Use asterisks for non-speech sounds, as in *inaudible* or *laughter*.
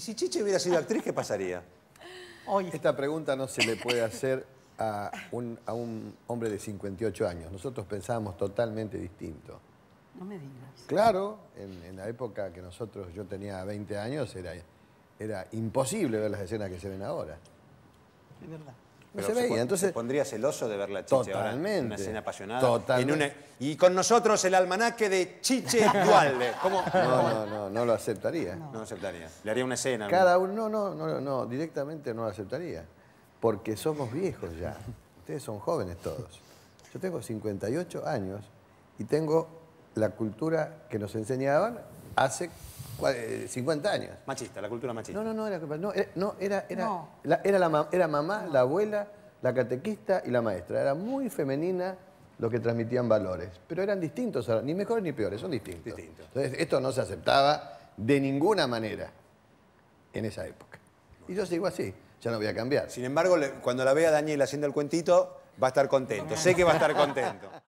¿Y si Chiche hubiera sido actriz, qué pasaría? Esta pregunta no se le puede hacer a un, a un hombre de 58 años. Nosotros pensábamos totalmente distinto. No me digas. Claro, en, la época que nosotros, yo tenía 20 años, era, era imposible ver las escenas que se ven ahora. Es verdad se, Entonces, pondría celoso de ver la Chiche Totalmente. Ahora, una escena apasionada. y con nosotros el almanaque de Chiche *laughs* Dualde. No, no, no, no lo aceptaría. No, lo aceptaría. Le haría una escena. Cada uno, no, no, no, no, directamente no lo aceptaría. Porque somos viejos ya. Ustedes son jóvenes todos. Yo tengo 58 años y tengo la cultura que nos enseñaban hace 50 eh, años. Machista, la cultura machista. No, no, no, era, no, era, era, La, era, mamá, la abuela, la catequista y la maestra. Era muy femenina los que transmitían valores, pero eran distintos, ni mejores ni peores, son distintos. Entonces, esto no se aceptaba de ninguna manera en esa época. Y yo sigo así, ya no voy a cambiar. Sin embargo, cuando la vea Daniel haciendo el cuentito, va a estar contento, sé que va a estar contento. *laughs*